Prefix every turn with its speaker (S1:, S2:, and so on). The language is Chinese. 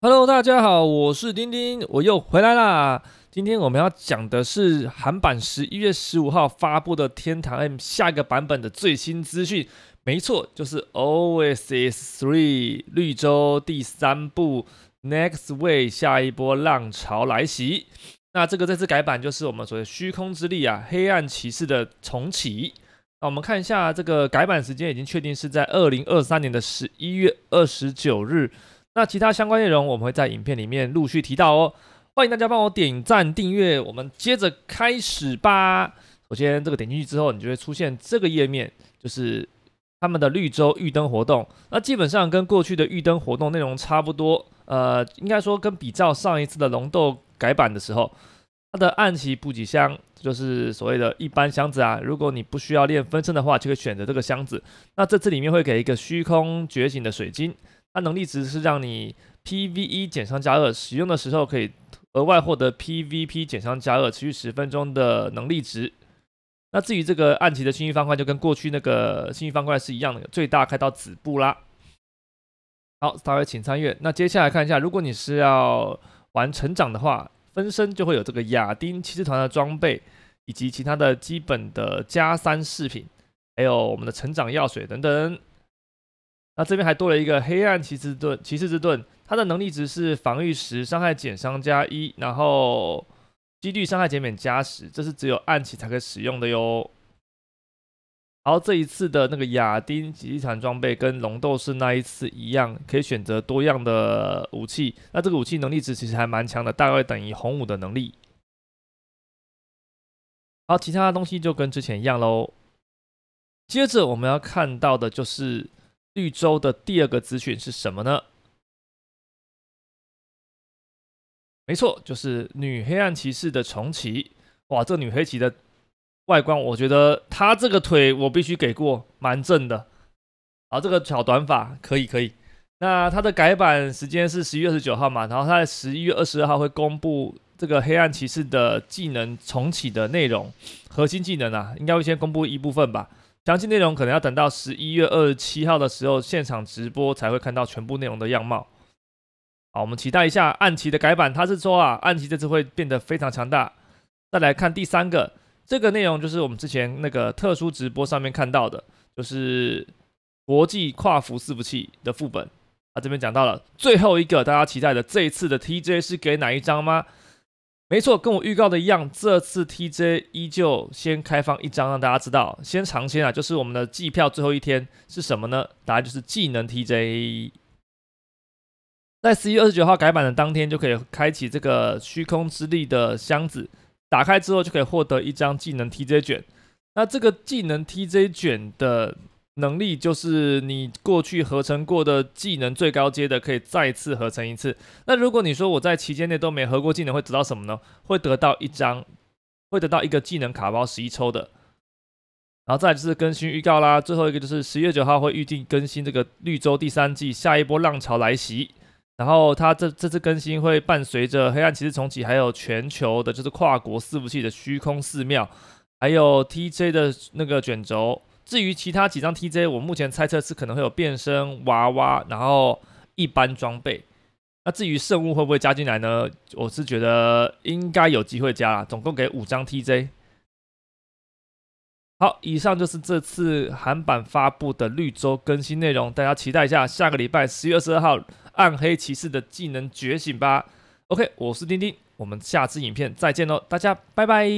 S1: Hello，大家好，我是丁丁，我又回来啦。今天我们要讲的是韩版十一月十五号发布的《天堂 M》下一个版本的最新资讯。没错，就是 Always is three 绿洲第三部 Next w a y 下一波浪潮来袭。那这个这次改版就是我们所谓虚空之力啊，黑暗骑士的重启。那我们看一下这个改版时间已经确定是在二零二三年的十一月二十九日。那其他相关内容，我们会在影片里面陆续提到哦。欢迎大家帮我点赞订阅，我们接着开始吧。首先，这个点进去之后，你就会出现这个页面，就是他们的绿洲预灯活动。那基本上跟过去的预灯活动内容差不多。呃，应该说跟比照上一次的龙豆改版的时候，它的暗器补给箱，就是所谓的一般箱子啊。如果你不需要练分身的话，就可以选择这个箱子。那这次里面会给一个虚空觉醒的水晶。它能力值是让你 PVE 减伤加二，使用的时候可以额外获得 PVP 减伤加二，持续十分钟的能力值。那至于这个暗棋的幸运方块，就跟过去那个幸运方块是一样的，最大开到子布啦。好，大家请参阅。那接下来看一下，如果你是要玩成长的话，分身就会有这个亚丁骑士团的装备，以及其他的基本的加三饰品，还有我们的成长药水等等。那这边还多了一个黑暗骑士盾，骑士之盾，它的能力值是防御十，伤害减伤加一，然后几率伤害减免加十，这是只有暗骑才可以使用的哟。然后这一次的那个亚丁极地产装备跟龙斗士那一次一样，可以选择多样的武器，那这个武器能力值其实还蛮强的，大概等于红武的能力。然后其他的东西就跟之前一样喽。接着我们要看到的就是。绿洲的第二个资讯是什么呢？没错，就是女黑暗骑士的重启。哇，这女黑骑的外观，我觉得她这个腿我必须给过，蛮正的。啊，这个小短发可以可以。那它的改版时间是十一月二十九号嘛，然后它在十一月二十二号会公布这个黑暗骑士的技能重启的内容，核心技能啊，应该会先公布一部分吧。详细内容可能要等到十一月二十七号的时候现场直播才会看到全部内容的样貌。好，我们期待一下暗棋的改版，他是说啊，暗棋这次会变得非常强大。再来看第三个，这个内容就是我们之前那个特殊直播上面看到的，就是国际跨服伺服器的副本。啊，这边讲到了最后一个大家期待的这一次的 TJ 是给哪一张吗？没错，跟我预告的一样，这次 T J 依旧先开放一张让大家知道，先尝鲜啊！就是我们的季票最后一天是什么呢？答案就是技能 T J，在十一月二十九号改版的当天就可以开启这个虚空之力的箱子，打开之后就可以获得一张技能 T J 卷。那这个技能 T J 卷的能力就是你过去合成过的技能最高阶的，可以再次合成一次。那如果你说我在期间内都没合过技能，会得到什么呢？会得到一张，会得到一个技能卡包十一抽的。然后再就是更新预告啦，最后一个就是十月九号会预定更新这个绿洲第三季，下一波浪潮来袭。然后它这这次更新会伴随着黑暗骑士重启，还有全球的就是跨国伺服器的虚空寺庙，还有 TJ 的那个卷轴。至于其他几张 TJ，我目前猜测是可能会有变身娃娃，然后一般装备。那至于圣物会不会加进来呢？我是觉得应该有机会加啦，总共给五张 TJ。好，以上就是这次韩版发布的绿洲更新内容，大家期待一下下个礼拜十月二十二号暗黑骑士的技能觉醒吧。OK，我是丁丁，我们下次影片再见喽，大家拜拜。